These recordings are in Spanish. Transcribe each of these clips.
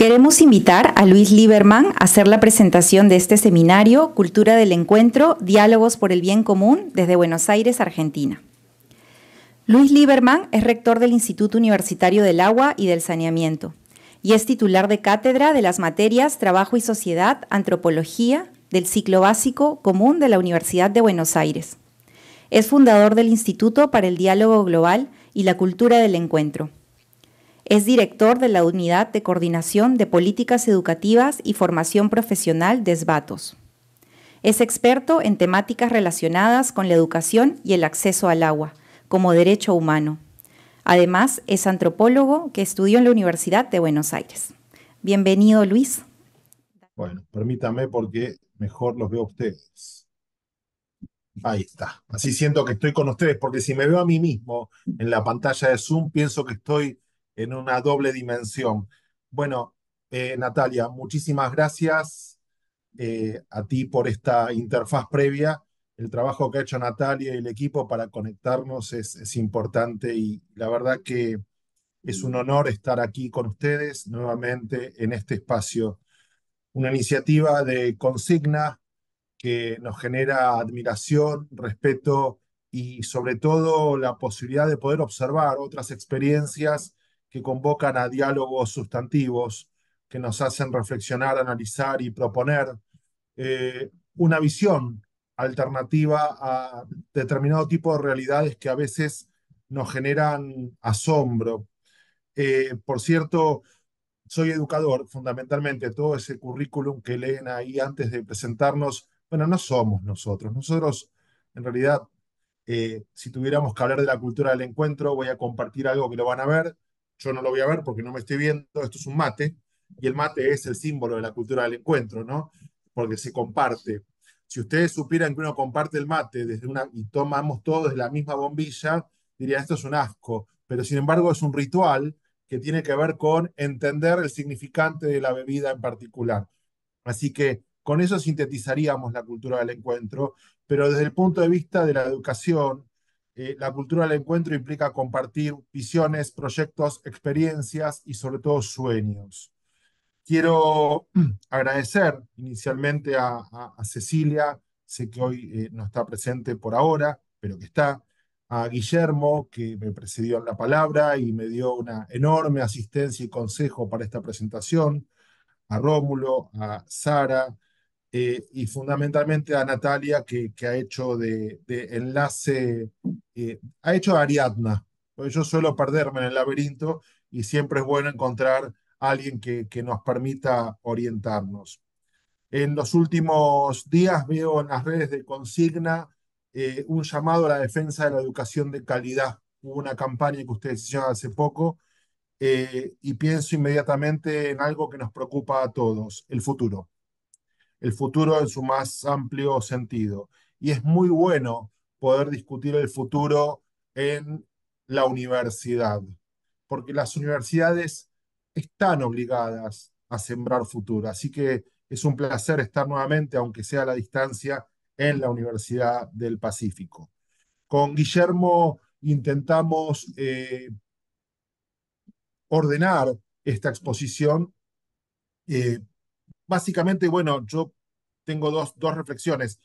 Queremos invitar a Luis Lieberman a hacer la presentación de este seminario Cultura del Encuentro, Diálogos por el Bien Común desde Buenos Aires, Argentina. Luis Lieberman es rector del Instituto Universitario del Agua y del Saneamiento y es titular de cátedra de las materias Trabajo y Sociedad, Antropología del ciclo básico común de la Universidad de Buenos Aires. Es fundador del Instituto para el Diálogo Global y la Cultura del Encuentro es director de la Unidad de Coordinación de Políticas Educativas y Formación Profesional de SBATOS. Es experto en temáticas relacionadas con la educación y el acceso al agua, como derecho humano. Además, es antropólogo que estudió en la Universidad de Buenos Aires. Bienvenido, Luis. Bueno, permítame porque mejor los veo a ustedes. Ahí está. Así siento que estoy con ustedes, porque si me veo a mí mismo en la pantalla de Zoom, pienso que estoy en una doble dimensión. Bueno, eh, Natalia, muchísimas gracias eh, a ti por esta interfaz previa. El trabajo que ha hecho Natalia y el equipo para conectarnos es, es importante y la verdad que es un honor estar aquí con ustedes nuevamente en este espacio. Una iniciativa de consigna que nos genera admiración, respeto y sobre todo la posibilidad de poder observar otras experiencias que convocan a diálogos sustantivos, que nos hacen reflexionar, analizar y proponer eh, una visión alternativa a determinado tipo de realidades que a veces nos generan asombro. Eh, por cierto, soy educador, fundamentalmente todo ese currículum que leen ahí antes de presentarnos, bueno, no somos nosotros, nosotros en realidad, eh, si tuviéramos que hablar de la cultura del encuentro, voy a compartir algo que lo van a ver, yo no lo voy a ver porque no me estoy viendo, esto es un mate, y el mate es el símbolo de la cultura del encuentro, ¿no? Porque se comparte. Si ustedes supieran que uno comparte el mate desde una, y tomamos todos la misma bombilla, dirían, esto es un asco, pero sin embargo es un ritual que tiene que ver con entender el significante de la bebida en particular. Así que con eso sintetizaríamos la cultura del encuentro, pero desde el punto de vista de la educación, eh, la cultura del encuentro implica compartir visiones, proyectos, experiencias y sobre todo sueños. Quiero agradecer inicialmente a, Cecilia, sé que hoy eh, no está presente por ahora, pero que está, a Guillermo, que me precedió en la palabra y me dio una enorme asistencia y consejo para esta presentación, a Rómulo, a Sara eh, y fundamentalmente a Natalia, que, ha hecho de enlace ha hecho Ariadna, porque yo suelo perderme en el laberinto y siempre es bueno encontrar alguien que, nos permita orientarnos. En los últimos días veo en las redes de consigna eh, un llamado a la defensa de la educación de calidad. Hubo una campaña que ustedes hicieron hace poco eh, y pienso inmediatamente en algo que nos preocupa a todos, el futuro. El futuro en su más amplio sentido. Y es muy bueno poder discutir el futuro en la universidad, porque las universidades están obligadas a sembrar futuro. Así que es un placer estar nuevamente, aunque sea a la distancia, en la Universidad del Pacífico. Con Guillermo intentamos eh, ordenar esta exposición. Eh, básicamente, bueno, yo tengo dos reflexiones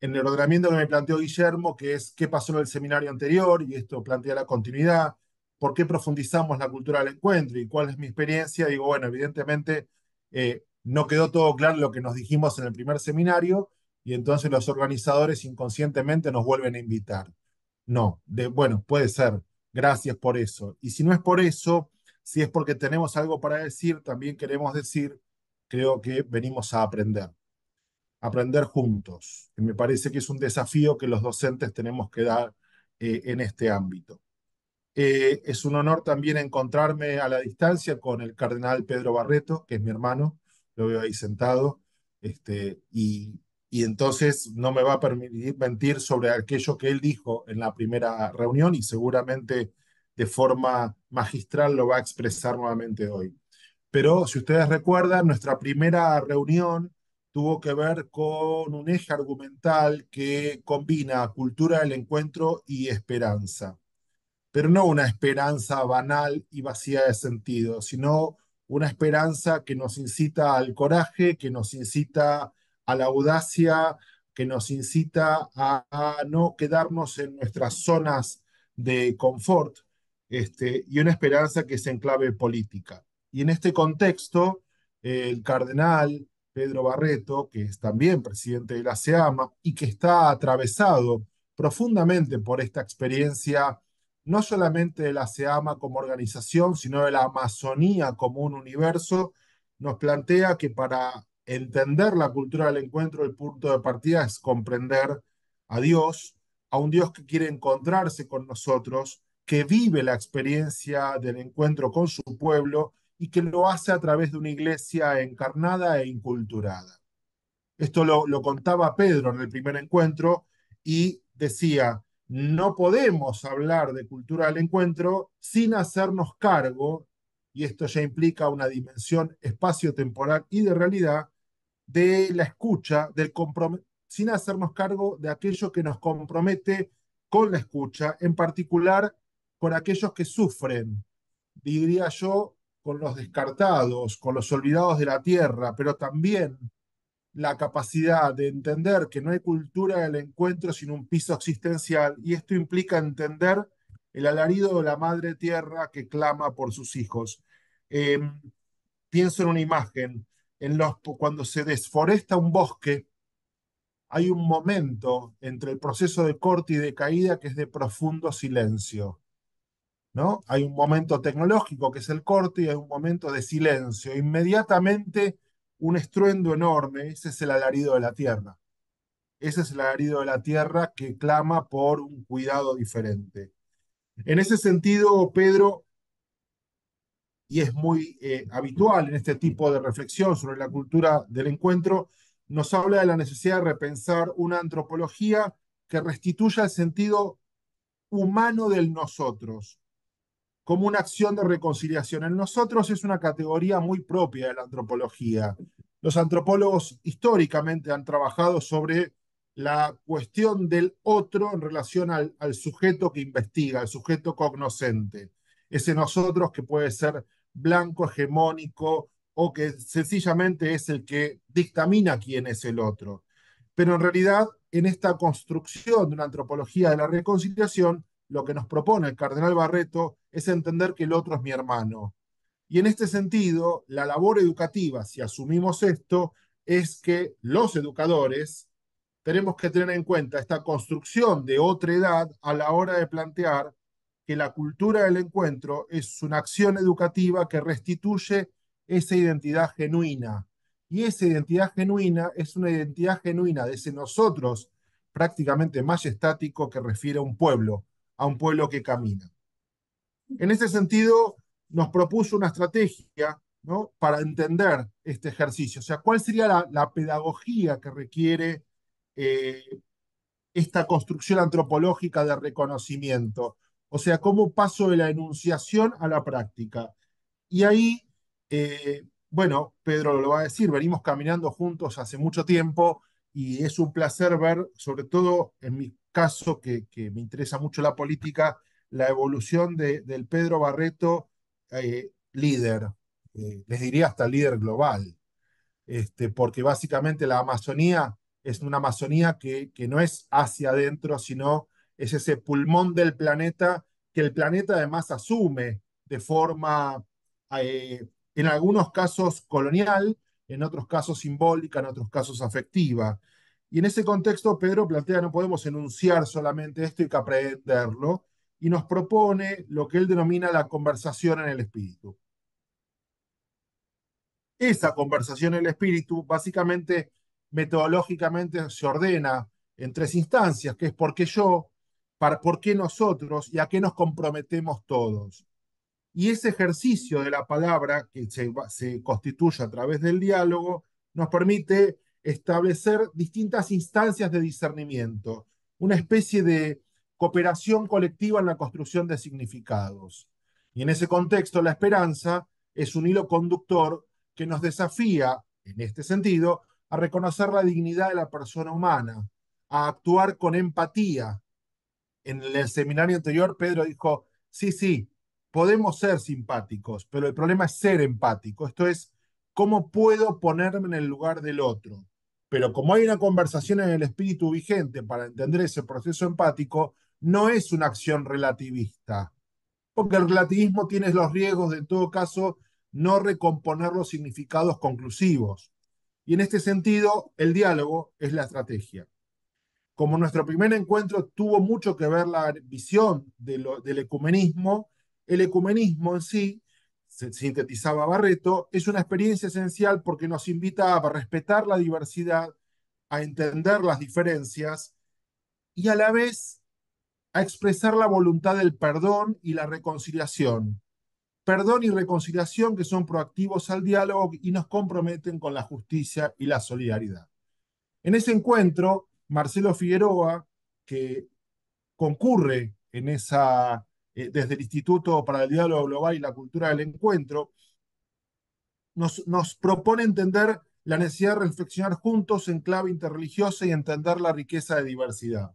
en el ordenamiento que me planteó Guillermo, que es qué pasó en el seminario anterior, y esto plantea la continuidad, por qué profundizamos la cultura del encuentro y cuál es mi experiencia, digo, bueno, evidentemente eh, no quedó todo claro lo que nos dijimos en el primer seminario, y entonces los organizadores inconscientemente nos vuelven a invitar. No, de, bueno, puede ser, gracias por eso. Y si no es por eso, si es porque tenemos algo para decir, también queremos decir, creo que venimos a aprender aprender juntos. Y me parece que es un desafío que los docentes tenemos que dar eh, en este ámbito. Eh, es un honor también encontrarme a la distancia con el cardenal Pedro Barreto, que es mi hermano, lo veo ahí sentado, este, y, y entonces no me va a permitir mentir sobre aquello que él dijo en la primera reunión y seguramente de forma magistral lo va a expresar nuevamente hoy. Pero si ustedes recuerdan, nuestra primera reunión tuvo que ver con un eje argumental que combina cultura del encuentro y esperanza. Pero no una esperanza banal y vacía de sentido, sino una esperanza que nos incita al coraje, que nos incita a la audacia, que nos incita a, no quedarnos en nuestras zonas de confort, este, y una esperanza que se enclave política. Y en este contexto, el cardenal Pedro Barreto, que es también presidente de la SEAMA y que está atravesado profundamente por esta experiencia, no solamente de la SEAMA como organización, sino de la Amazonía como un universo, nos plantea que para entender la cultura del encuentro, el punto de partida es comprender a Dios, a un Dios que quiere encontrarse con nosotros, que vive la experiencia del encuentro con su pueblo y que lo hace a través de una iglesia encarnada e inculturada. Esto lo, contaba Pedro en el primer encuentro y decía, no podemos hablar de cultura del encuentro sin hacernos cargo, y esto ya implica una dimensión espacio-temporal y de realidad, de la escucha, del sin hacernos cargo de aquello que nos compromete con la escucha, en particular por aquellos que sufren, diría yo, con los descartados, con los olvidados de la tierra, pero también la capacidad de entender que no hay cultura del encuentro sin un piso existencial, y esto implica entender el alarido de la madre tierra que clama por sus hijos. Em, pienso en una imagen, en los, cuando se desforesta un bosque, hay un momento entre el proceso de corte y de caída que es de profundo silencio. Hay un momento tecnológico que es el corte y hay un momento de silencio. Inmediatamente un estruendo enorme, ese es el alarido de la tierra. Ese es el alarido de la tierra que clama por un cuidado diferente. En ese sentido, Pedro, y es muy eh, habitual en este tipo de reflexión sobre la cultura del encuentro, nos habla de la necesidad de repensar una antropología que restituya el sentido humano del nosotros, como una acción de reconciliación. En nosotros es una categoría muy propia de la antropología. Los antropólogos históricamente han trabajado sobre la cuestión del otro en relación al, sujeto que investiga, el sujeto cognoscente. Ese nosotros que puede ser blanco, hegemónico, o que sencillamente es el que dictamina quién es el otro. Pero en realidad, en esta construcción de una antropología de la reconciliación, lo que nos propone el cardenal Barreto es entender que el otro es mi hermano. Y en este sentido, la labor educativa, si asumimos esto, es que los educadores tenemos que tener en cuenta esta construcción de otra edad a la hora de plantear que la cultura del encuentro es una acción educativa que restituye esa identidad genuina. Y esa identidad genuina es una identidad genuina de ese nosotros prácticamente más estático que refiere a un pueblo, a un pueblo que camina. En ese sentido, nos propuso una estrategia ¿no? para entender este ejercicio. O sea, ¿cuál sería la, pedagogía que requiere eh, esta construcción antropológica de reconocimiento? O sea, ¿cómo paso de la enunciación a la práctica? Y ahí, eh, bueno, Pedro lo va a decir, venimos caminando juntos hace mucho tiempo y es un placer ver, sobre todo en mis caso que, me interesa mucho la política, la evolución del Pedro Barreto eh, líder, eh, les diría hasta líder global, este, porque básicamente la Amazonía es una Amazonía que, no es hacia adentro, sino es ese pulmón del planeta que el planeta además asume de forma, eh, en algunos casos colonial, en otros casos simbólica, en otros casos afectiva. Y en ese contexto, Pedro plantea, no podemos enunciar solamente esto y que aprenderlo, y nos propone lo que él denomina la conversación en el espíritu. Esa conversación en el espíritu, básicamente, metodológicamente, se ordena en tres instancias, que es por qué yo, para, por qué nosotros y a qué nos comprometemos todos. Y ese ejercicio de la palabra que se, se constituye a través del diálogo nos permite establecer distintas instancias de discernimiento, una especie de cooperación colectiva en la construcción de significados. Y en ese contexto, la esperanza es un hilo conductor que nos desafía, en este sentido, a reconocer la dignidad de la persona humana, a actuar con empatía. En el seminario anterior, Pedro dijo, sí, sí, podemos ser simpáticos, pero el problema es ser empático, esto es, ¿cómo puedo ponerme en el lugar del otro? Pero como hay una conversación en el espíritu vigente para entender ese proceso empático, no es una acción relativista, porque el relativismo tiene los riesgos de, en todo caso, no recomponer los significados conclusivos. Y en este sentido, el diálogo es la estrategia. Como nuestro primer encuentro tuvo mucho que ver la visión del ecumenismo, el ecumenismo en sí sintetizaba Barreto, es una experiencia esencial porque nos invita a respetar la diversidad, a entender las diferencias y a la vez a expresar la voluntad del perdón y la reconciliación. Perdón y reconciliación que son proactivos al diálogo y nos comprometen con la justicia y la solidaridad. En ese encuentro, Marcelo Figueroa, que concurre en esa eh, desde el Instituto para el Diálogo Global y la Cultura del Encuentro, nos, propone entender la necesidad de reflexionar juntos en clave interreligiosa y entender la riqueza de diversidad.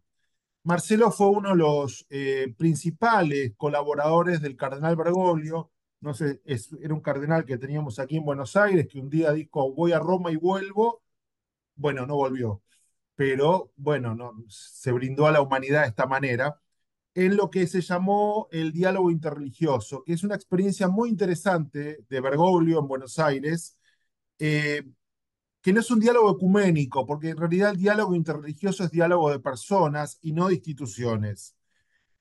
Marcelo fue uno de los eh, principales colaboradores del cardenal Bergoglio, no sé, era un cardenal que teníamos aquí en Buenos Aires, que un día dijo, voy a Roma y vuelvo, bueno, no volvió, pero bueno, no, se brindó a la humanidad de esta manera en lo que se llamó el diálogo interreligioso, que es una experiencia muy interesante de Bergoglio en Buenos Aires, eh, que no es un diálogo ecuménico, porque en realidad el diálogo interreligioso es diálogo de personas y no de instituciones.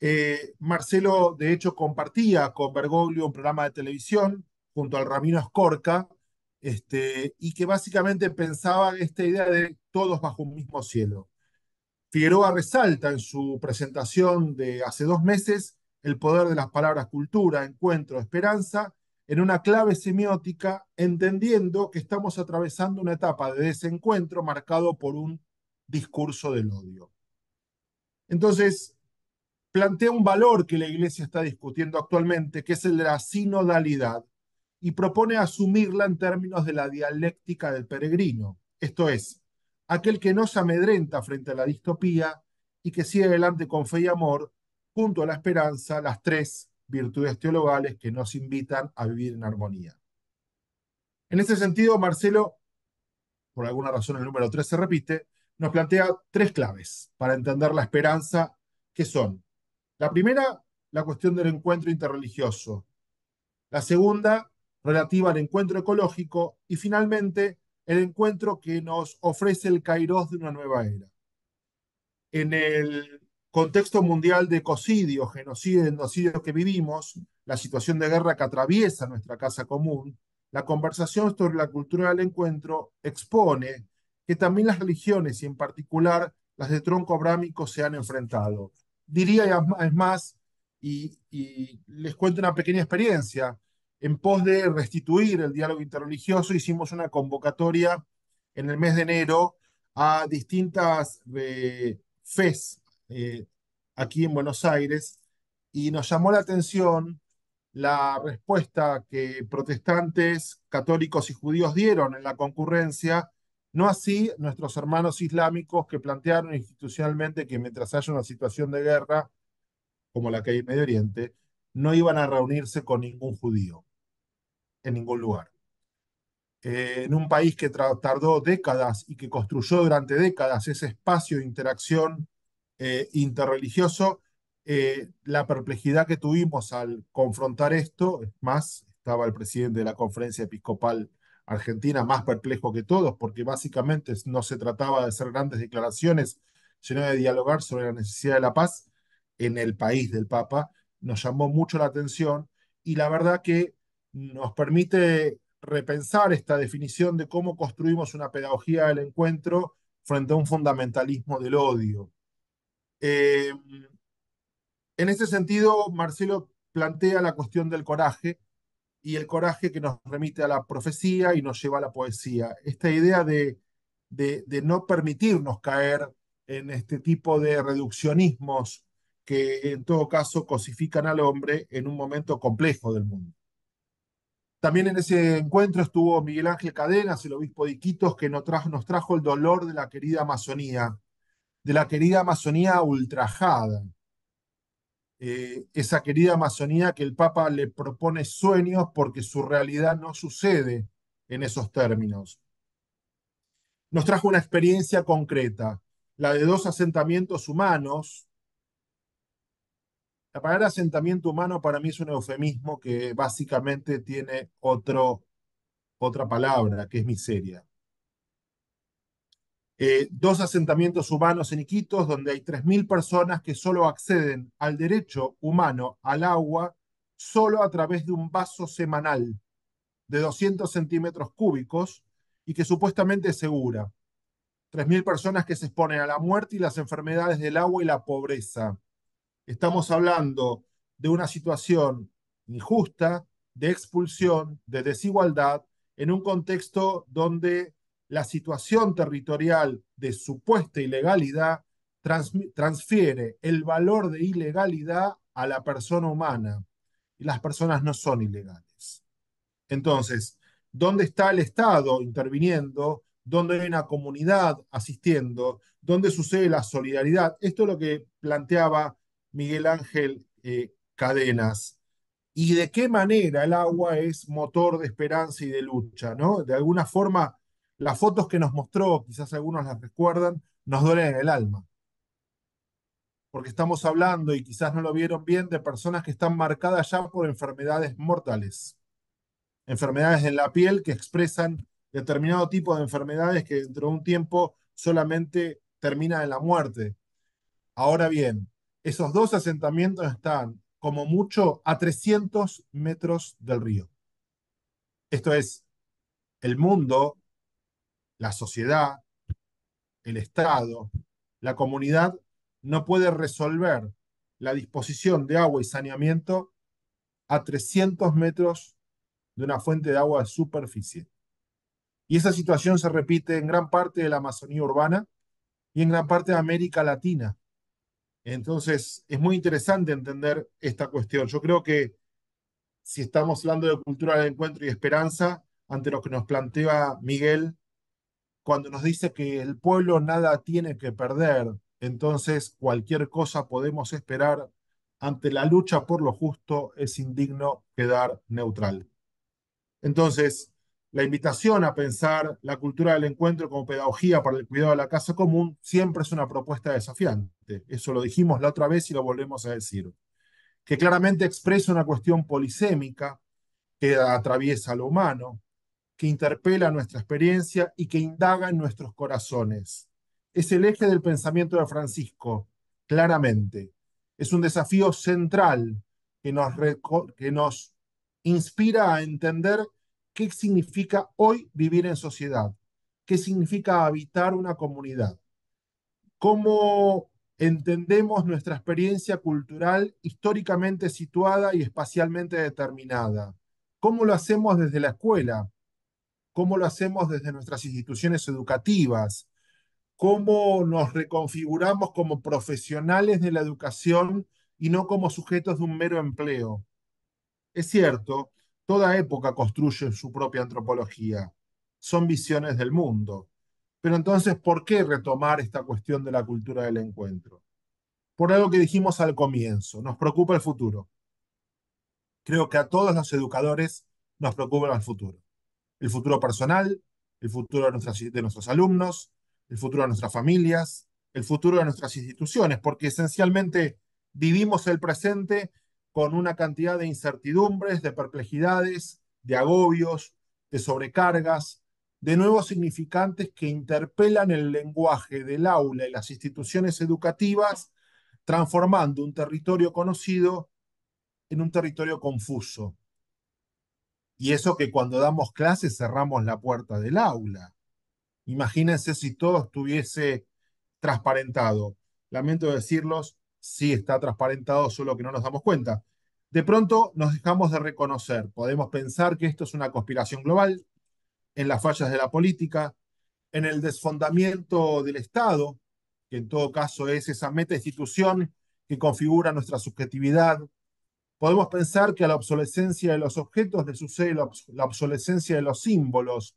Eh, Marcelo, de hecho, compartía con Bergoglio un programa de televisión junto al ramino Escorca, este, y que básicamente pensaba esta idea de todos bajo un mismo cielo. Figueroa resalta en su presentación de hace dos meses el poder de las palabras cultura, encuentro, esperanza en una clave semiótica, entendiendo que estamos atravesando una etapa de desencuentro marcado por un discurso del odio. Entonces, plantea un valor que la Iglesia está discutiendo actualmente, que es el de la sinodalidad, y propone asumirla en términos de la dialéctica del peregrino, esto es, aquel que no se amedrenta frente a la distopía y que sigue adelante con fe y amor, junto a la esperanza, las tres virtudes teologales que nos invitan a vivir en armonía. En ese sentido, Marcelo, por alguna razón el número 3 se repite, nos plantea tres claves para entender la esperanza, que son la primera, la cuestión del encuentro interreligioso, la segunda, relativa al encuentro ecológico, y finalmente, el encuentro que nos ofrece el Kairos de una nueva era. En el contexto mundial de ecocidio, genocidios, endocidio que vivimos, la situación de guerra que atraviesa nuestra casa común, la conversación sobre la cultura del encuentro expone que también las religiones y en particular las de tronco abrámico se han enfrentado. Diría, es más, y, y les cuento una pequeña experiencia, en pos de restituir el diálogo interreligioso, hicimos una convocatoria en el mes de enero a distintas eh, FES eh, aquí en Buenos Aires y nos llamó la atención la respuesta que protestantes, católicos y judíos dieron en la concurrencia, no así nuestros hermanos islámicos que plantearon institucionalmente que mientras haya una situación de guerra, como la que hay en Medio Oriente, no iban a reunirse con ningún judío en ningún lugar. Eh, en un país que tardó décadas y que construyó durante décadas ese espacio de interacción eh, interreligioso, eh, la perplejidad que tuvimos al confrontar esto, es más, estaba el presidente de la conferencia episcopal argentina más perplejo que todos, porque básicamente no se trataba de hacer grandes declaraciones, sino de dialogar sobre la necesidad de la paz en el país del Papa, nos llamó mucho la atención y la verdad que nos permite repensar esta definición de cómo construimos una pedagogía del encuentro frente a un fundamentalismo del odio. Eh, en ese sentido, Marcelo plantea la cuestión del coraje y el coraje que nos remite a la profecía y nos lleva a la poesía. Esta idea de no permitirnos caer en este tipo de reduccionismos que en todo caso cosifican al hombre en un momento complejo del mundo. También en ese encuentro estuvo Miguel Ángel Cadenas, el obispo de Iquitos, que nos trajo, nos trajo el dolor de la querida Amazonía, de la querida Amazonía ultrajada. Eh, esa querida Amazonía que el Papa le propone sueños porque su realidad no sucede en esos términos. Nos trajo una experiencia concreta, la de dos asentamientos humanos la palabra asentamiento humano para mí es un eufemismo que básicamente tiene otro, otra palabra, que es miseria. Eh, dos asentamientos humanos en Iquitos, donde hay 3.000 personas que solo acceden al derecho humano al agua solo a través de un vaso semanal de 200 centímetros cúbicos y que supuestamente es segura. 3.000 personas que se exponen a la muerte y las enfermedades del agua y la pobreza. Estamos hablando de una situación injusta, de expulsión, de desigualdad, en un contexto donde la situación territorial de supuesta ilegalidad transfiere el valor de ilegalidad a la persona humana. Y las personas no son ilegales. Entonces, ¿dónde está el Estado interviniendo? ¿Dónde hay una comunidad asistiendo? ¿Dónde sucede la solidaridad? Esto es lo que planteaba Miguel Ángel eh, Cadenas. Y de qué manera el agua es motor de esperanza y de lucha, ¿no? De alguna forma, las fotos que nos mostró, quizás algunos las recuerdan, nos duelen en el alma. Porque estamos hablando, y quizás no lo vieron bien, de personas que están marcadas ya por enfermedades mortales. Enfermedades en la piel que expresan determinado tipo de enfermedades que dentro de un tiempo solamente terminan en la muerte. Ahora bien, esos dos asentamientos están, como mucho, a 300 metros del río. Esto es, el mundo, la sociedad, el Estado, la comunidad, no puede resolver la disposición de agua y saneamiento a 300 metros de una fuente de agua de superficie. Y esa situación se repite en gran parte de la Amazonía urbana y en gran parte de América Latina. Entonces, es muy interesante entender esta cuestión. Yo creo que si estamos hablando de cultura de encuentro y esperanza, ante lo que nos plantea Miguel, cuando nos dice que el pueblo nada tiene que perder, entonces cualquier cosa podemos esperar ante la lucha por lo justo, es indigno quedar neutral. Entonces, la invitación a pensar la cultura del encuentro como pedagogía para el cuidado de la casa común siempre es una propuesta desafiante. Eso lo dijimos la otra vez y lo volvemos a decir. Que claramente expresa una cuestión polisémica que atraviesa lo humano, que interpela nuestra experiencia y que indaga en nuestros corazones. Es el eje del pensamiento de Francisco, claramente. Es un desafío central que nos, que nos inspira a entender qué significa hoy vivir en sociedad, qué significa habitar una comunidad, cómo entendemos nuestra experiencia cultural históricamente situada y espacialmente determinada, cómo lo hacemos desde la escuela, cómo lo hacemos desde nuestras instituciones educativas, cómo nos reconfiguramos como profesionales de la educación y no como sujetos de un mero empleo. Es cierto Toda época construye su propia antropología. Son visiones del mundo. Pero entonces, ¿por qué retomar esta cuestión de la cultura del encuentro? Por algo que dijimos al comienzo, nos preocupa el futuro. Creo que a todos los educadores nos preocupa el futuro. El futuro personal, el futuro de, nuestros alumnos, el futuro de nuestras familias, el futuro de nuestras instituciones, porque esencialmente vivimos el presente con una cantidad de incertidumbres, de perplejidades, de agobios, de sobrecargas, de nuevos significantes que interpelan el lenguaje del aula y las instituciones educativas, transformando un territorio conocido en un territorio confuso. Y eso que cuando damos clases cerramos la puerta del aula. Imagínense si todo estuviese transparentado. Lamento decirlos, sí está transparentado, solo que no nos damos cuenta de pronto nos dejamos de reconocer. Podemos pensar que esto es una conspiración global, en las fallas de la política, en el desfondamiento del Estado, que en todo caso es esa meta institución que configura nuestra subjetividad. Podemos pensar que a la obsolescencia de los objetos le sucede la obsolescencia de los símbolos.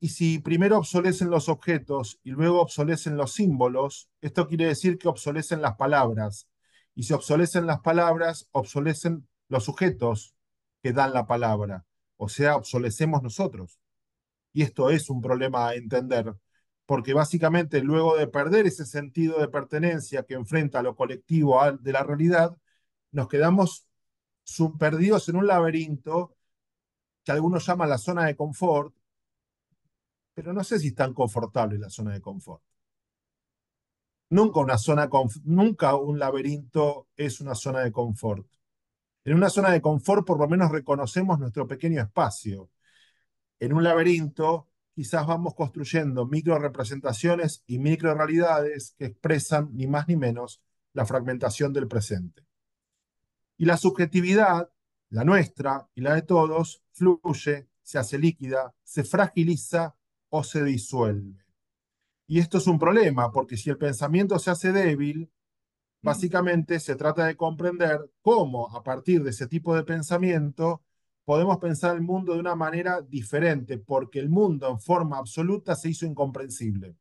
Y si primero obsolecen los objetos y luego obsolecen los símbolos, esto quiere decir que obsolecen las palabras y si obsolecen las palabras, obsolecen los sujetos que dan la palabra, o sea, obsolecemos nosotros. Y esto es un problema a entender, porque básicamente luego de perder ese sentido de pertenencia que enfrenta a lo colectivo de la realidad, nos quedamos perdidos en un laberinto que algunos llaman la zona de confort, pero no sé si es tan confortable la zona de confort. Nunca una zona, nunca un laberinto es una zona de confort. En una zona de confort por lo menos reconocemos nuestro pequeño espacio. En un laberinto quizás vamos construyendo micro representaciones y micro realidades que expresan ni más ni menos la fragmentación del presente. Y la subjetividad, la nuestra y la de todos, fluye, se hace líquida, se fragiliza o se disuelve. Y esto es un problema, porque si el pensamiento se hace débil, básicamente se trata de comprender cómo a partir de ese tipo de pensamiento podemos pensar el mundo de una manera diferente, porque el mundo en forma absoluta se hizo incomprensible.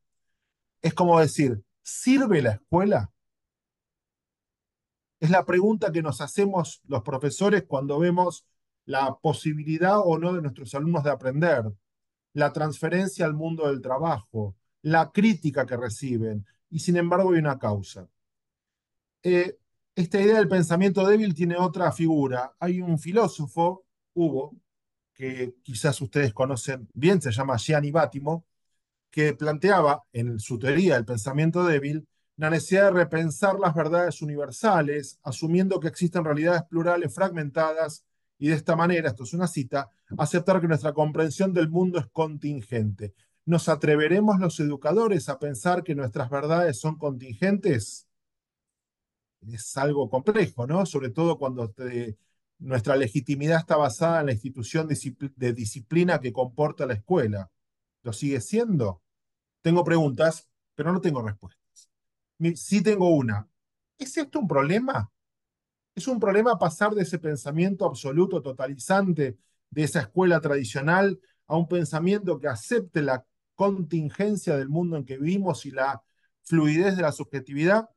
Es como decir, ¿sirve la escuela? Es la pregunta que nos hacemos los profesores cuando vemos la posibilidad o no de nuestros alumnos de aprender, la transferencia al mundo del trabajo, la crítica que reciben, y sin embargo hay una causa. Eh, esta idea del pensamiento débil tiene otra figura. Hay un filósofo, Hugo, que quizás ustedes conocen bien, se llama Gianni Bátimo, que planteaba en su teoría del pensamiento débil la necesidad de repensar las verdades universales, asumiendo que existen realidades plurales fragmentadas y de esta manera, esto es una cita, aceptar que nuestra comprensión del mundo es contingente. ¿Nos atreveremos los educadores a pensar que nuestras verdades son contingentes? Es algo complejo, ¿no? Sobre todo cuando nuestra legitimidad está basada en la institución de disciplina que comporta la escuela. ¿Lo sigue siendo? Tengo preguntas, pero no tengo respuestas. Sí tengo una. ¿Es esto un problema? ¿Es un problema pasar de ese pensamiento absoluto, totalizante, de esa escuela tradicional, a un pensamiento que acepte la contingencia del mundo en que vivimos y la fluidez de la subjetividad?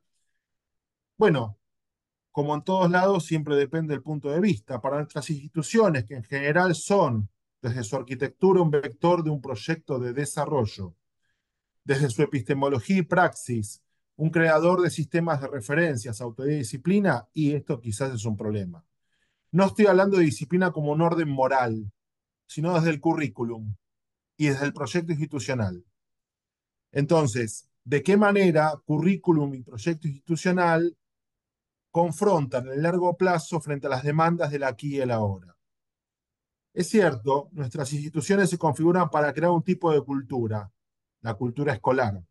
Bueno, como en todos lados, siempre depende del punto de vista. Para nuestras instituciones, que en general son, desde su arquitectura, un vector de un proyecto de desarrollo, desde su epistemología y praxis, un creador de sistemas de referencias, autodisciplina y esto quizás es un problema. No estoy hablando de disciplina como un orden moral, sino desde el currículum, y desde el proyecto institucional. Entonces, ¿de qué manera currículum y proyecto institucional confrontan el largo plazo frente a las demandas del aquí y el ahora? Es cierto, nuestras instituciones se configuran para crear un tipo de cultura, la cultura escolar,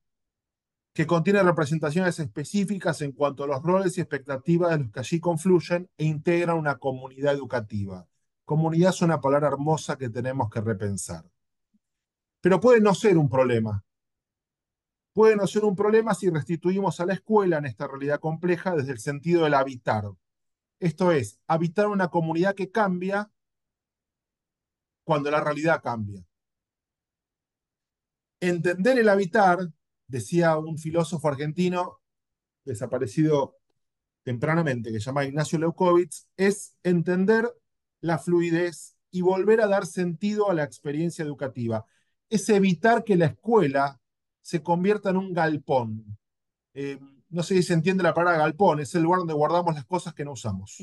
que contiene representaciones específicas en cuanto a los roles y expectativas de los que allí confluyen e integran una comunidad educativa. Comunidad es una palabra hermosa que tenemos que repensar. Pero puede no ser un problema. Puede no ser un problema si restituimos a la escuela en esta realidad compleja desde el sentido del habitar. Esto es, habitar una comunidad que cambia cuando la realidad cambia. Entender el habitar, decía un filósofo argentino desaparecido tempranamente, que se llama Ignacio Leukovitz, es entender la fluidez y volver a dar sentido a la experiencia educativa es evitar que la escuela se convierta en un galpón. Eh, no sé si se entiende la palabra galpón, es el lugar donde guardamos las cosas que no usamos.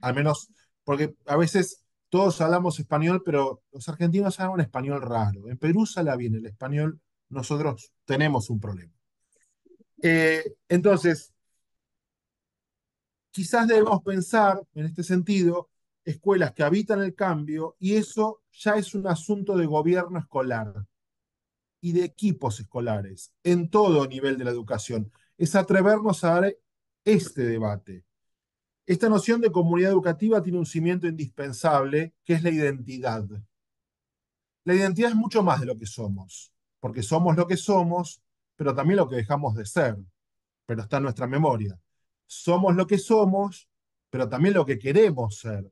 Al menos, porque a veces todos hablamos español, pero los argentinos hablan un español raro. En Perú sale bien el español, nosotros tenemos un problema. Eh, entonces, quizás debemos pensar en este sentido escuelas que habitan el cambio y eso ya es un asunto de gobierno escolar y de equipos escolares en todo nivel de la educación. Es atrevernos a dar este debate. Esta noción de comunidad educativa tiene un cimiento indispensable, que es la identidad. La identidad es mucho más de lo que somos, porque somos lo que somos, pero también lo que dejamos de ser, pero está en nuestra memoria. Somos lo que somos, pero también lo que queremos ser,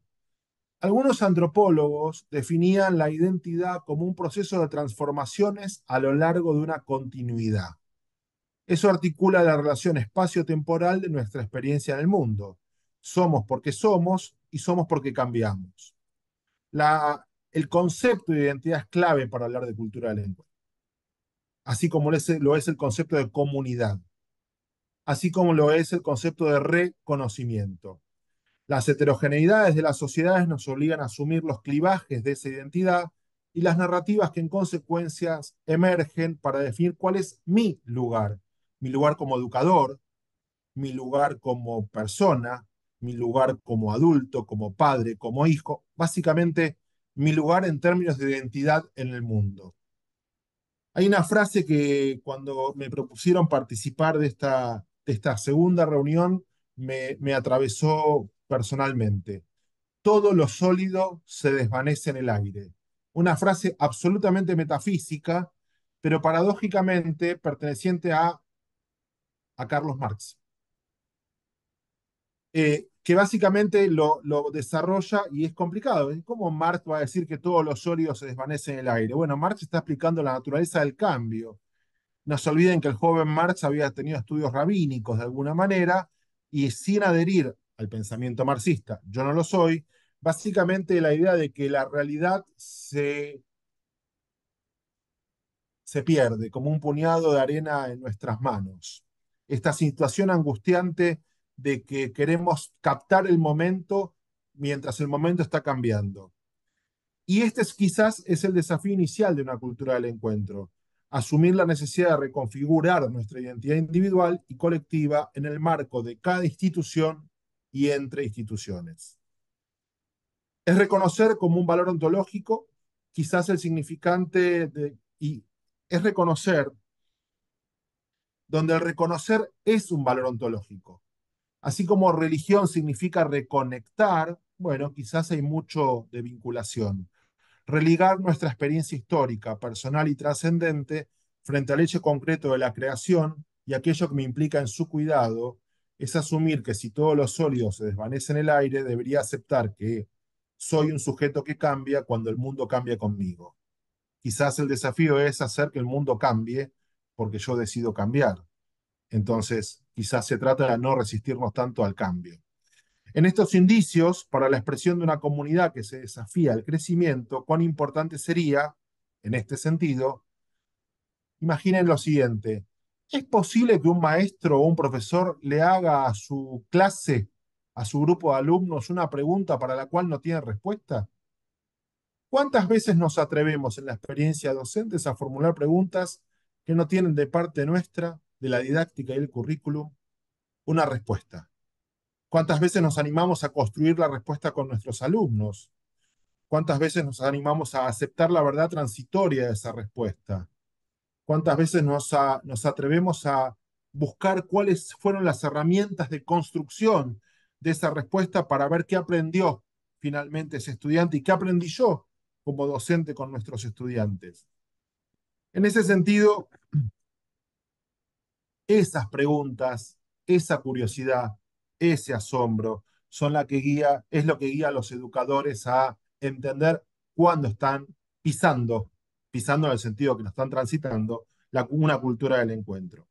algunos antropólogos definían la identidad como un proceso de transformaciones a lo largo de una continuidad. Eso articula la relación espacio-temporal de nuestra experiencia en el mundo. Somos porque somos y somos porque cambiamos. el concepto de identidad es clave para hablar de cultura de lengua. así como lo es el concepto de comunidad, así como lo es el concepto de reconocimiento. Las heterogeneidades de las sociedades nos obligan a asumir los clivajes de esa identidad y las narrativas que en consecuencias emergen para definir cuál es mi lugar, mi lugar como educador, mi lugar como persona, mi lugar como adulto, como padre, como hijo, básicamente mi lugar en términos de identidad en el mundo. Hay una frase que cuando me propusieron participar de esta, esta segunda reunión me, me atravesó personalmente. Todo lo sólido se desvanece en el aire. Una frase absolutamente metafísica, pero paradójicamente perteneciente a, a Carlos Marx, eh, que básicamente lo, lo, desarrolla y es complicado. ¿Eh? ¿Cómo Marx va a decir que todo lo sólido se desvanece en el aire? Bueno, Marx está explicando la naturaleza del cambio. No se olviden que el joven Marx había tenido estudios rabínicos de alguna manera y sin adherir al pensamiento marxista, yo no lo soy, básicamente la idea de que la realidad se, pierde como un puñado de arena en nuestras manos. Esta situación angustiante de que queremos captar el momento mientras el momento está cambiando. Y este es, quizás es el desafío inicial de una cultura del encuentro, asumir la necesidad de reconfigurar nuestra identidad individual y colectiva en el marco de cada institución y entre instituciones. Es reconocer como un valor ontológico quizás el significante de, y es reconocer donde el reconocer es un valor ontológico. Así como religión significa reconectar, bueno, quizás hay mucho de vinculación. Religar nuestra experiencia histórica, personal y trascendente frente al hecho concreto de la creación y aquello que me implica en su cuidado es asumir que si todos los sólidos se desvanecen en el aire, debería aceptar que soy un sujeto que cambia cuando el mundo cambia conmigo. Quizás el desafío es hacer que el mundo cambie porque yo decido cambiar. Entonces, quizás se trata de no resistirnos tanto al cambio. En estos indicios, para la expresión de una comunidad que se desafía al crecimiento, cuán importante sería, en este sentido, imaginen lo siguiente, ¿Es posible que un maestro o un profesor le haga a su clase, a su grupo de alumnos, una pregunta para la cual no tiene respuesta? ¿Cuántas veces nos atrevemos en la experiencia docentes a formular preguntas que no tienen de parte nuestra, de la didáctica y el currículum, una respuesta? ¿Cuántas veces nos animamos a construir la respuesta con nuestros alumnos? ¿Cuántas veces nos animamos a aceptar la verdad transitoria de esa respuesta? cuántas veces nos, atrevemos a buscar cuáles fueron las herramientas de construcción de esa respuesta para ver qué aprendió finalmente ese estudiante y qué aprendí yo como docente con nuestros estudiantes. En ese sentido, esas preguntas, esa curiosidad, ese asombro, son la que guía, es lo que guía a los educadores a entender cuándo están pisando pisando en el sentido que nos están transitando, la, una cultura del encuentro.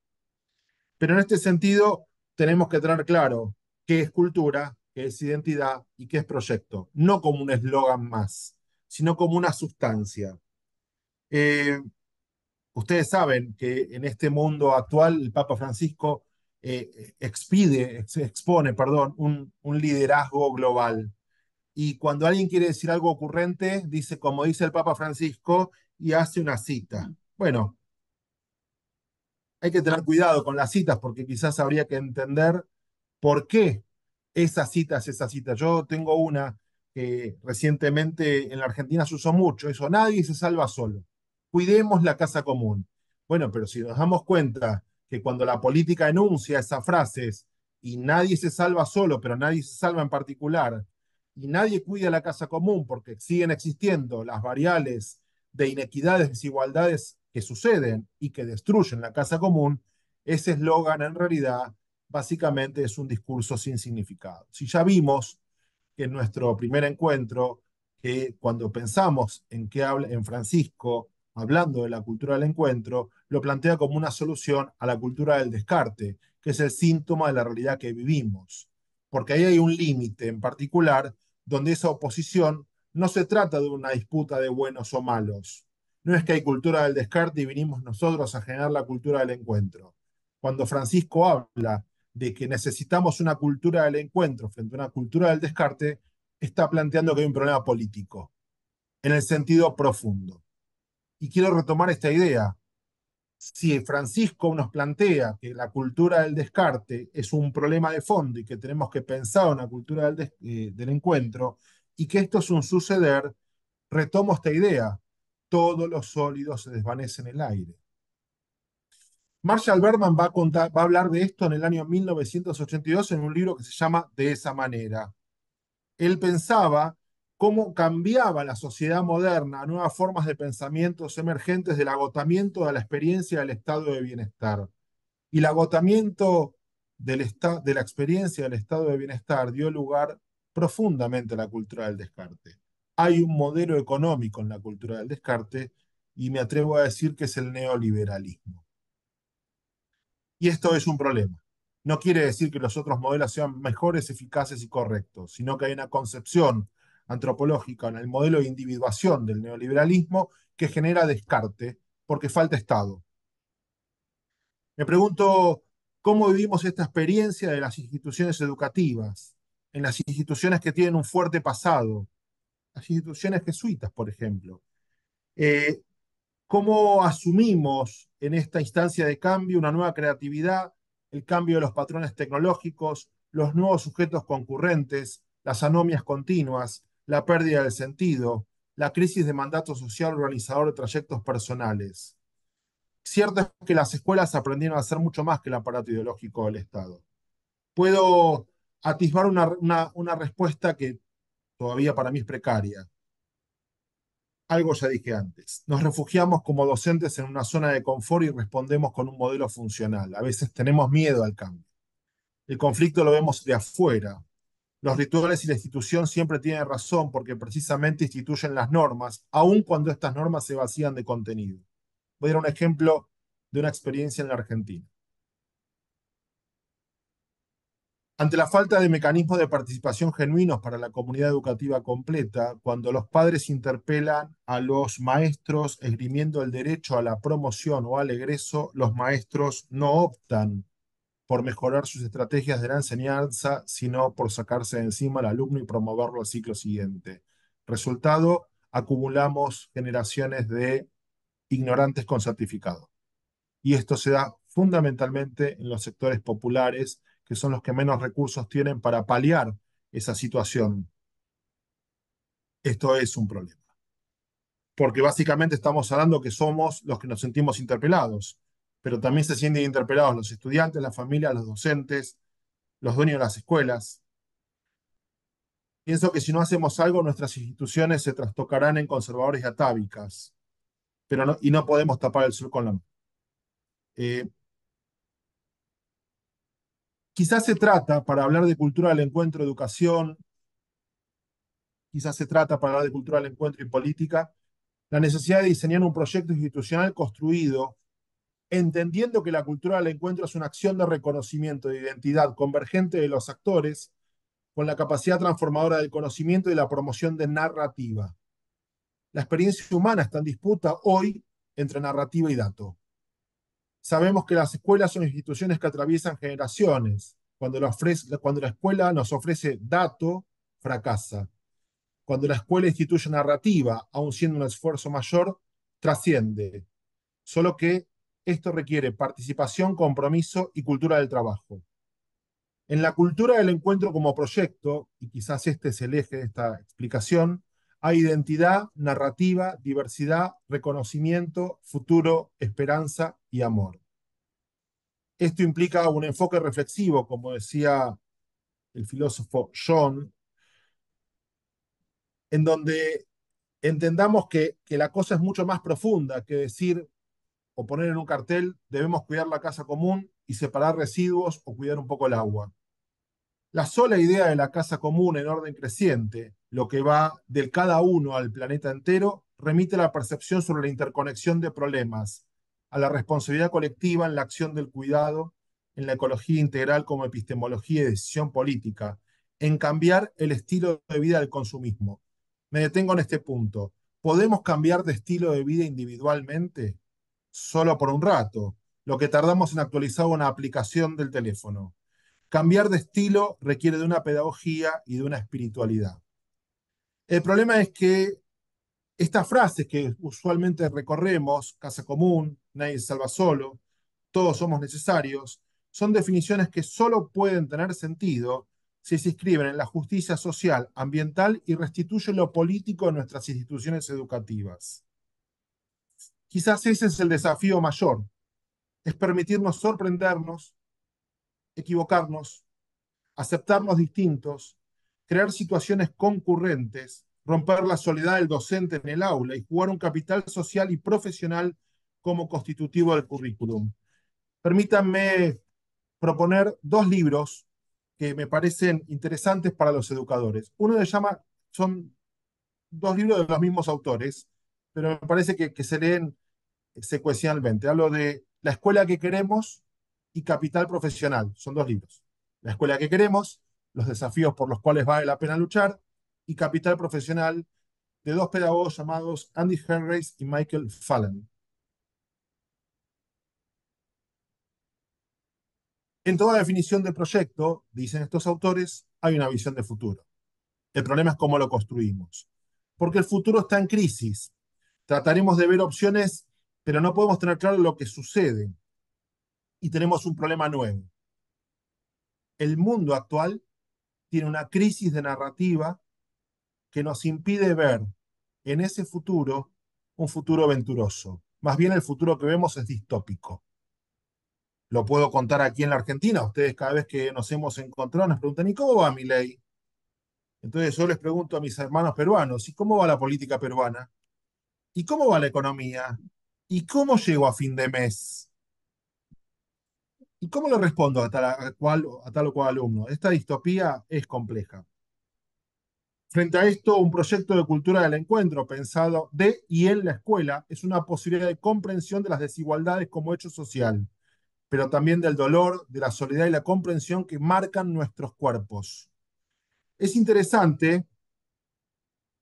Pero en este sentido, tenemos que tener claro qué es cultura, qué es identidad y qué es proyecto, no como un eslogan más, sino como una sustancia. Eh, ustedes saben que en este mundo actual el Papa Francisco eh, expide, se expone perdón, un, un liderazgo global. Y cuando alguien quiere decir algo ocurrente, dice, como dice el Papa Francisco, y hace una cita. Mm. Bueno, hay que tener cuidado con las citas porque quizás habría que entender por qué esas citas, esa cita Yo tengo una que recientemente en la Argentina se usó mucho, eso, nadie se salva solo. Cuidemos la casa común. Bueno, pero si nos damos cuenta que cuando la política enuncia esas frases y nadie se salva solo, pero nadie se salva en particular, y nadie cuida la casa común porque siguen existiendo las variables de inequidades, desigualdades que suceden y que destruyen la casa común, ese eslogan en realidad básicamente es un discurso sin significado. Si ya vimos en nuestro primer encuentro, que cuando pensamos en que habla en Francisco, hablando de la cultura del encuentro, lo plantea como una solución a la cultura del descarte, que es el síntoma de la realidad que vivimos. Porque ahí hay un límite en particular donde esa oposición no se trata de una disputa de buenos o malos. No es que hay cultura del descarte y vinimos nosotros a generar la cultura del encuentro. Cuando Francisco habla de que necesitamos una cultura del encuentro frente a una cultura del descarte, está planteando que hay un problema político, en el sentido profundo. Y quiero retomar esta idea. Si Francisco nos plantea que la cultura del descarte es un problema de fondo y que tenemos que pensar una cultura del, eh, del encuentro, y que esto es un suceder, retomo esta idea, todos los sólidos se desvanecen en el aire. Marshall Berman va a, hablar de esto en el año 1982 en un libro que se llama De esa manera. Él pensaba cómo cambiaba la sociedad moderna a nuevas formas de pensamientos emergentes del agotamiento de la experiencia del estado de bienestar. Y el agotamiento del de la experiencia del estado de bienestar dio lugar profundamente la cultura del descarte. Hay un modelo económico en la cultura del descarte y me atrevo a decir que es el neoliberalismo. Y esto es un problema. No quiere decir que los otros modelos sean mejores, eficaces y correctos, sino que hay una concepción antropológica en el modelo de individuación del neoliberalismo que genera descarte porque falta Estado. Me pregunto cómo vivimos esta experiencia de las instituciones educativas, en las instituciones que tienen un fuerte pasado, las instituciones jesuitas, por ejemplo. Eh, ¿Cómo asumimos en esta instancia de cambio una nueva creatividad, el cambio de los patrones tecnológicos, los nuevos sujetos concurrentes, las anomias continuas, la pérdida del sentido, la crisis de mandato social organizador de trayectos personales? Cierto es que las escuelas aprendieron a hacer mucho más que el aparato ideológico del Estado. Puedo atisbar una, una, respuesta que todavía para mí es precaria. Algo ya dije antes. Nos refugiamos como docentes en una zona de confort y respondemos con un modelo funcional. A veces tenemos miedo al cambio. El conflicto lo vemos de afuera. Los rituales y la institución siempre tienen razón porque precisamente instituyen las normas, aun cuando estas normas se vacían de contenido. Voy a dar un ejemplo de una experiencia en la Argentina. Ante la falta de mecanismos de participación genuinos para la comunidad educativa completa, cuando los padres interpelan a los maestros esgrimiendo el derecho a la promoción o al egreso, los maestros no optan por mejorar sus estrategias de la enseñanza, sino por sacarse de encima al alumno y promoverlo al ciclo siguiente. Resultado, acumulamos generaciones de ignorantes con certificado. Y esto se da fundamentalmente en los sectores populares que son los que menos recursos tienen para paliar esa situación. Esto es un problema. Porque básicamente estamos hablando que somos los que nos sentimos interpelados, pero también se sienten interpelados los estudiantes, las familias, los docentes, los dueños de las escuelas. Pienso que si no hacemos algo, nuestras instituciones se trastocarán en conservadores y atávicas, pero y no podemos tapar el sur con la mano. Eh, Quizás se trata, para hablar de cultura del encuentro, educación, quizás se trata, para hablar de cultura del encuentro y política, la necesidad de diseñar un proyecto institucional construido, entendiendo que la cultura del encuentro es una acción de reconocimiento de identidad convergente de los actores con la capacidad transformadora del conocimiento y la promoción de narrativa. La experiencia humana está en disputa hoy entre narrativa y dato. Sabemos que las escuelas son instituciones que atraviesan generaciones. Cuando la, escuela nos ofrece dato, fracasa. Cuando la escuela instituye narrativa, aun siendo un esfuerzo mayor, trasciende. Solo que esto requiere participación, compromiso y cultura del trabajo. En la cultura del encuentro como proyecto, y quizás este es el eje de esta explicación, a identidad, narrativa, diversidad, reconocimiento, futuro, esperanza y amor. Esto implica un enfoque reflexivo, como decía el filósofo John, en donde entendamos que, que, la cosa es mucho más profunda que decir o poner en un cartel debemos cuidar la casa común y separar residuos o cuidar un poco el agua. La sola idea de la casa común en orden creciente, lo que va del cada uno al planeta entero, remite a la percepción sobre la interconexión de problemas, a la responsabilidad colectiva en la acción del cuidado, en la ecología integral como epistemología y decisión política, en cambiar el estilo de vida del consumismo. Me detengo en este punto. ¿Podemos cambiar de estilo de vida individualmente? Solo por un rato, lo que tardamos en actualizar una aplicación del teléfono. Cambiar de estilo requiere de una pedagogía y de una espiritualidad. El problema es que estas frases que usualmente recorremos, casa común, nadie salva solo, todos somos necesarios, son definiciones que solo pueden tener sentido si se inscriben en la justicia social, ambiental y restituyen lo político en nuestras instituciones educativas. Quizás ese es el desafío mayor, es permitirnos sorprendernos, equivocarnos, aceptarnos distintos, crear situaciones concurrentes, romper la soledad del docente en el aula y jugar un capital social y profesional como constitutivo del currículum. Permítanme proponer dos libros que me parecen interesantes para los educadores. Uno se llama, son dos libros de los mismos autores, pero me parece que, que se leen secuencialmente. Hablo de La escuela que queremos y Capital Profesional. Son dos libros. La escuela que queremos, los desafíos por los cuales vale la pena luchar y Capital Profesional de dos pedagogos llamados Andy Henry y Michael Fallon. En toda definición del proyecto, dicen estos autores, hay una visión de futuro. El problema es cómo lo construimos. Porque el futuro está en crisis. Trataremos de ver opciones, pero no podemos tener claro lo que sucede y tenemos un problema nuevo. El mundo actual tiene una crisis de narrativa que nos impide ver en ese futuro un futuro venturoso. Más bien el futuro que vemos es distópico. Lo puedo contar aquí en la Argentina. Ustedes cada vez que nos hemos encontrado nos preguntan, ¿y cómo va mi ley? Entonces yo les pregunto a mis hermanos peruanos, ¿y cómo va la política peruana? ¿Y cómo va la economía? ¿Y cómo llego a fin de mes? ¿Y cómo le respondo a tal, tal o cual alumno? Esta distopía es compleja. Frente a esto, un proyecto de cultura del encuentro pensado de y en la escuela es una posibilidad de comprensión de las desigualdades como hecho social, pero también del dolor, de la soledad y la comprensión que marcan nuestros cuerpos. Es interesante,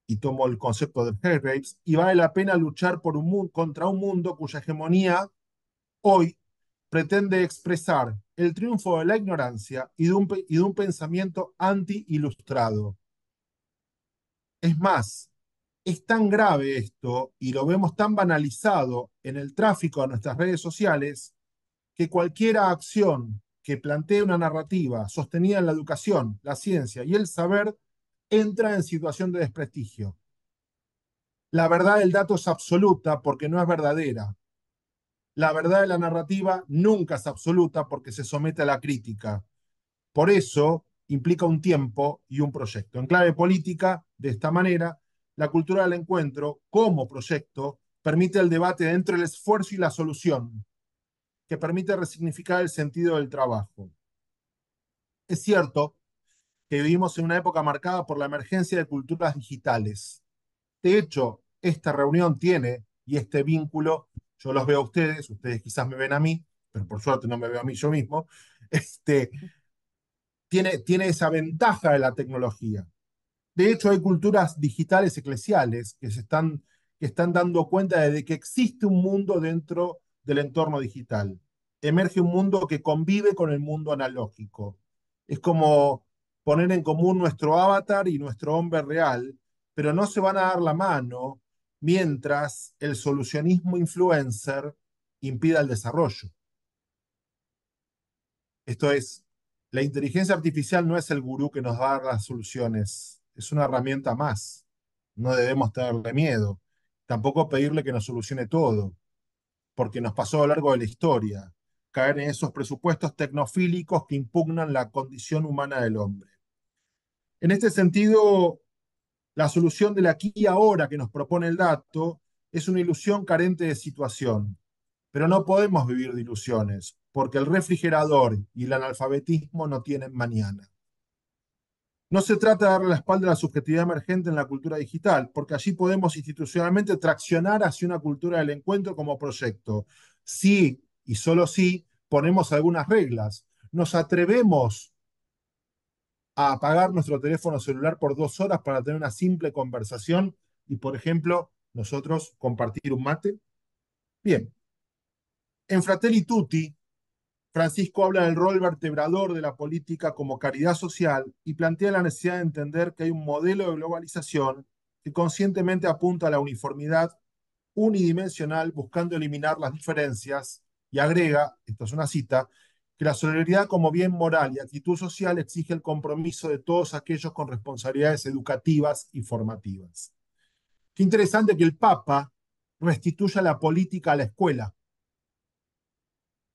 y tomo el concepto de Hargraves, y vale la pena luchar por un contra un mundo cuya hegemonía hoy pretende expresar el triunfo de la ignorancia y de un, pensamiento anti-ilustrado. Es más, es tan grave esto y lo vemos tan banalizado en el tráfico a nuestras redes sociales que cualquier acción que plantee una narrativa sostenida en la educación, la ciencia y el saber entra en situación de desprestigio. La verdad del dato es absoluta porque no es verdadera, la verdad de la narrativa nunca es absoluta porque se somete a la crítica. Por eso implica un tiempo y un proyecto. En clave política, de esta manera, la cultura del encuentro como proyecto permite el debate entre el esfuerzo y la solución, que permite resignificar el sentido del trabajo. Es cierto que vivimos en una época marcada por la emergencia de culturas digitales. De hecho, esta reunión tiene, y este vínculo yo los veo a ustedes, ustedes quizás me ven a mí, pero por suerte no me veo a mí yo mismo. Este, tiene, tiene esa ventaja de la tecnología. De hecho, hay culturas digitales eclesiales que se están, que están dando cuenta de que existe un mundo dentro del entorno digital. Emerge un mundo que convive con el mundo analógico. Es como poner en común nuestro avatar y nuestro hombre real, pero no se van a dar la mano, mientras el solucionismo influencer impida el desarrollo. Esto es, la inteligencia artificial no es el gurú que nos da las soluciones, es una herramienta más. No debemos tenerle miedo, tampoco pedirle que nos solucione todo, porque nos pasó a lo largo de la historia caer en esos presupuestos tecnofílicos que impugnan la condición humana del hombre. En este sentido, la solución del aquí y ahora que nos propone el dato es una ilusión carente de situación. Pero no podemos vivir de ilusiones, porque el refrigerador y el analfabetismo no tienen mañana. No se trata de darle la espalda a la subjetividad emergente en la cultura digital, porque allí podemos institucionalmente traccionar hacia una cultura del encuentro como proyecto. Sí, y solo sí, ponemos algunas reglas. Nos atrevemos a apagar nuestro teléfono celular por dos horas para tener una simple conversación y, por ejemplo, nosotros compartir un mate? Bien. En Fratelli Tutti, Francisco habla del rol vertebrador de la política como caridad social y plantea la necesidad de entender que hay un modelo de globalización que conscientemente apunta a la uniformidad unidimensional buscando eliminar las diferencias y agrega, esta es una cita, que la solidaridad como bien moral y actitud social exige el compromiso de todos aquellos con responsabilidades educativas y formativas. Qué interesante que el Papa restituya la política a la escuela.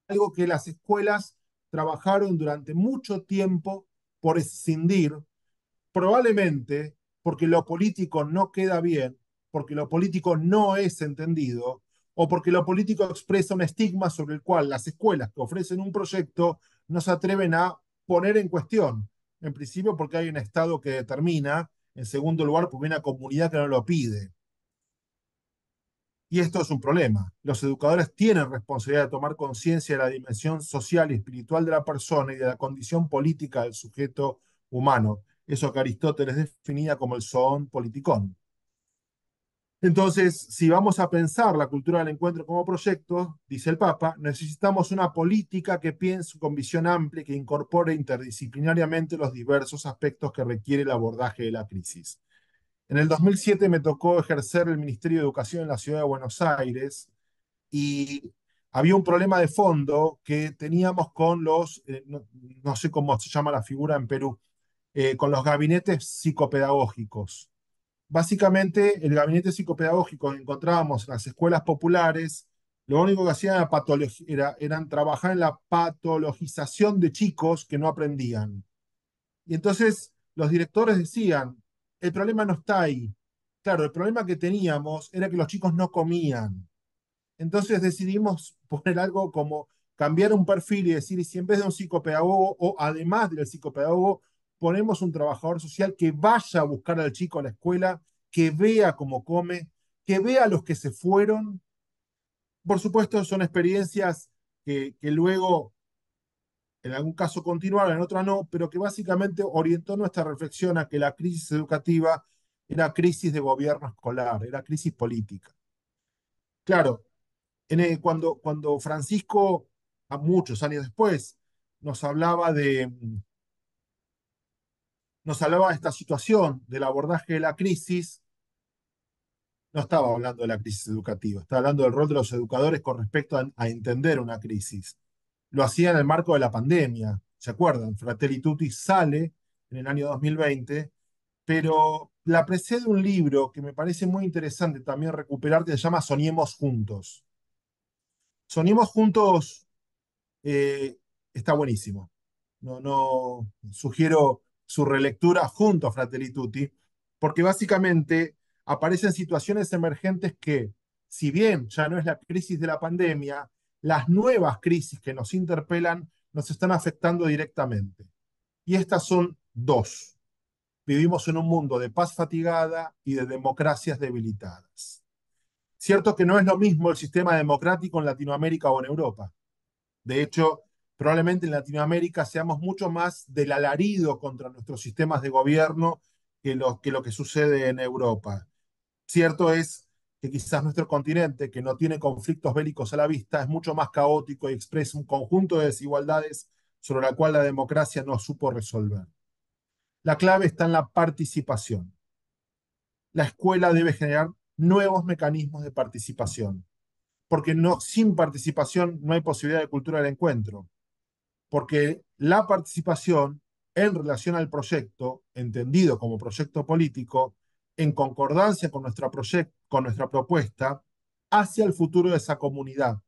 Algo que las escuelas trabajaron durante mucho tiempo por escindir, probablemente porque lo político no queda bien, porque lo político no es entendido o porque lo político expresa un estigma sobre el cual las escuelas que ofrecen un proyecto no se atreven a poner en cuestión. En principio porque hay un Estado que determina, en segundo lugar porque hay una comunidad que no lo pide. Y esto es un problema. Los educadores tienen responsabilidad de tomar conciencia de la dimensión social y espiritual de la persona y de la condición política del sujeto humano. Eso que Aristóteles definía como el son politikon. Entonces, si vamos a pensar la cultura del encuentro como proyecto, dice el Papa, necesitamos una política que piense con visión amplia y que incorpore interdisciplinariamente los diversos aspectos que requiere el abordaje de la crisis. En el 2007 me tocó ejercer el Ministerio de Educación en la Ciudad de Buenos Aires y había un problema de fondo que teníamos con los, eh, no, sé cómo se llama la figura en Perú, eh, con los gabinetes psicopedagógicos básicamente el gabinete psicopedagógico que encontrábamos en las escuelas populares, lo único que hacían era, trabajar en la patologización de chicos que no aprendían. Y entonces los directores decían, el problema no está ahí. Claro, el problema que teníamos era que los chicos no comían. Entonces decidimos poner algo como cambiar un perfil y decir, si en vez de un psicopedagogo o además del psicopedagogo ponemos un trabajador social que vaya a buscar al chico a la escuela, que vea cómo come, que vea a los que se fueron. Por supuesto, son experiencias que, luego, en algún caso continuaron, en otras no, pero que básicamente orientó nuestra reflexión a que la crisis educativa era crisis de gobierno escolar, era crisis política. Claro, cuando, cuando Francisco, a muchos años después, nos hablaba de, nos hablaba de esta situación, del abordaje de la crisis, no estaba hablando de la crisis educativa, estaba hablando del rol de los educadores con respecto a, entender una crisis. Lo hacía en el marco de la pandemia, ¿se acuerdan? Fratelli Tutti sale en el año 2020, pero la precede un libro que me parece muy interesante también recuperar, que se llama Soñemos Juntos. Soñemos Juntos eh, está buenísimo. No, no, sugiero su relectura junto a Fratelli Tutti, porque básicamente aparecen situaciones emergentes que, si bien ya no es la crisis de la pandemia, las nuevas crisis que nos interpelan nos están afectando directamente. Y estas son dos. Vivimos en un mundo de paz fatigada y de democracias debilitadas. Cierto que no es lo mismo el sistema democrático en Latinoamérica o en Europa. De hecho, probablemente en Latinoamérica seamos mucho más del alarido contra nuestros sistemas de gobierno que lo que, sucede en Europa. Cierto es que quizás nuestro continente, que no tiene conflictos bélicos a la vista, es mucho más caótico y expresa un conjunto de desigualdades sobre la cual la democracia no supo resolver. La clave está en la participación. La escuela debe generar nuevos mecanismos de participación, porque no, sin participación no hay posibilidad de cultura del encuentro porque la participación en relación al proyecto, entendido como proyecto político, en concordancia con nuestra, con nuestra propuesta, hacia el futuro de esa comunidad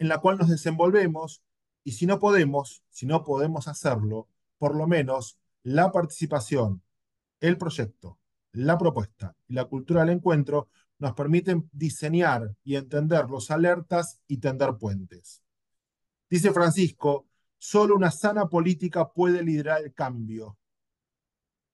en la cual nos desenvolvemos y si no podemos, si no podemos hacerlo, por lo menos la participación, el proyecto, la propuesta y la cultura del encuentro nos permiten diseñar y entender los alertas y tender puentes. Dice Francisco, solo una sana política puede liderar el cambio,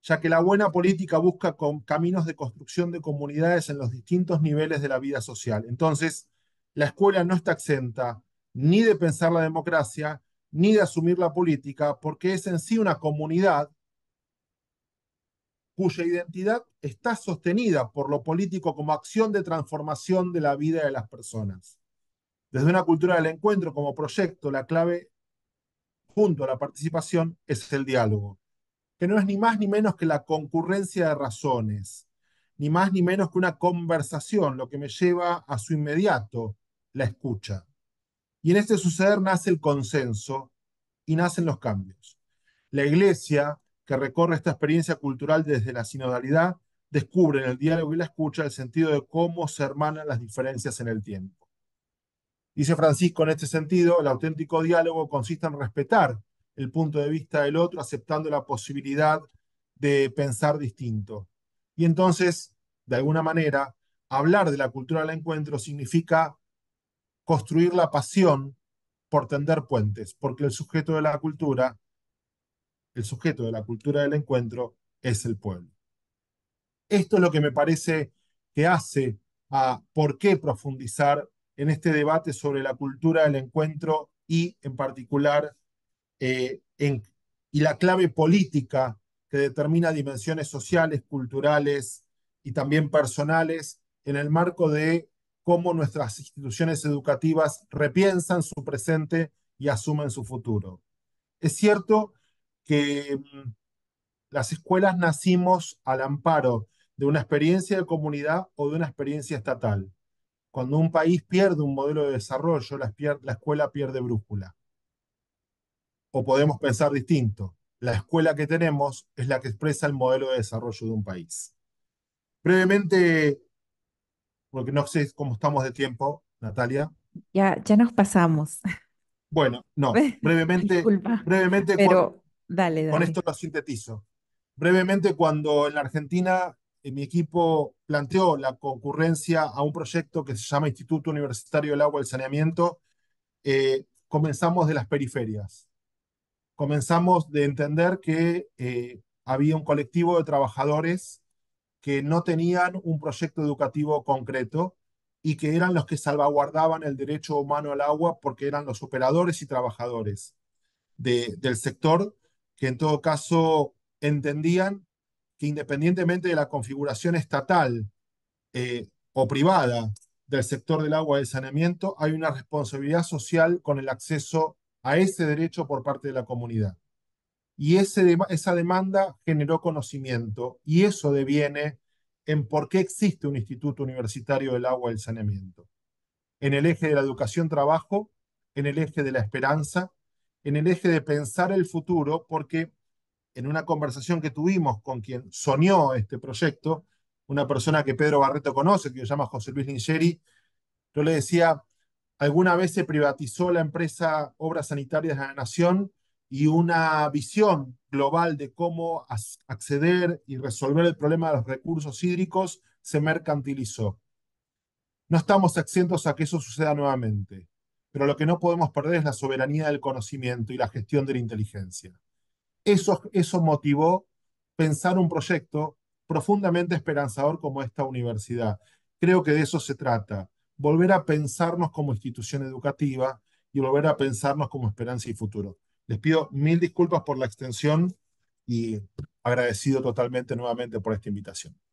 ya que la buena política busca caminos de construcción de comunidades en los distintos niveles de la vida social. Entonces, la escuela no está exenta ni de pensar la democracia, ni de asumir la política, porque es en sí una comunidad cuya identidad está sostenida por lo político como acción de transformación de la vida de las personas. Desde una cultura del encuentro como proyecto, la clave junto a la participación es el diálogo, que no es ni más ni menos que la concurrencia de razones, ni más ni menos que una conversación, lo que me lleva a su inmediato, la escucha. Y en este suceder nace el consenso y nacen los cambios. La iglesia, que recorre esta experiencia cultural desde la sinodalidad, descubre en el diálogo y la escucha el sentido de cómo se hermanan las diferencias en el tiempo. Dice Francisco, en este sentido, el auténtico diálogo consiste en respetar el punto de vista del otro, aceptando la posibilidad de pensar distinto. Y entonces, de alguna manera, hablar de la cultura del encuentro significa construir la pasión por tender puentes, porque el sujeto de la cultura, el sujeto de la cultura del encuentro es el pueblo. Esto es lo que me parece que hace a por qué profundizar en este debate sobre la cultura del encuentro y en particular eh, y la clave política que determina dimensiones sociales, culturales y también personales en el marco de cómo nuestras instituciones educativas repiensan su presente y asumen su futuro. Es cierto que mm, las escuelas nacimos al amparo de una experiencia de comunidad o de una experiencia estatal. Cuando un país pierde un modelo de desarrollo, la, escuela pierde brújula. O podemos pensar distinto. La escuela que tenemos es la que expresa el modelo de desarrollo de un país. Brevemente, porque no sé cómo estamos de tiempo, Natalia. Ya, ya nos pasamos. Bueno, no, brevemente, brevemente con esto lo sintetizo. Brevemente, cuando en la Argentina eh, mi equipo planteó la concurrencia a un proyecto que se llama Instituto Universitario del Agua y el Saneamiento, eh, comenzamos de las periferias. Comenzamos de entender que eh, había un colectivo de trabajadores que no tenían un proyecto educativo concreto y que eran los que salvaguardaban el derecho humano al agua porque eran los operadores y trabajadores del sector que en todo caso entendían que independientemente de la configuración estatal eh, o privada del sector del agua y del saneamiento, hay una responsabilidad social con el acceso a ese derecho por parte de la comunidad. Y ese esa demanda generó conocimiento y eso deviene en por qué existe un Instituto Universitario del Agua y del Saneamiento. En el eje de la educación-trabajo, en el eje de la esperanza, en el eje de pensar el futuro, porque en una conversación que tuvimos con quien soñó este proyecto, una persona que Pedro Barreto conoce, que se llama José Luis Lingeri, yo le decía, alguna vez se privatizó la empresa Obras Sanitarias de la Nación y una visión global de cómo acceder y resolver el problema de los recursos hídricos se mercantilizó. No estamos exentos a que eso suceda nuevamente, pero lo que no podemos perder es la soberanía del conocimiento y la gestión de la inteligencia. Eso, motivó pensar un proyecto profundamente esperanzador como esta universidad. Creo que de eso se trata, volver a pensarnos como institución educativa y volver a pensarnos como esperanza y futuro. Les pido mil disculpas por la extensión y agradecido totalmente nuevamente por esta invitación.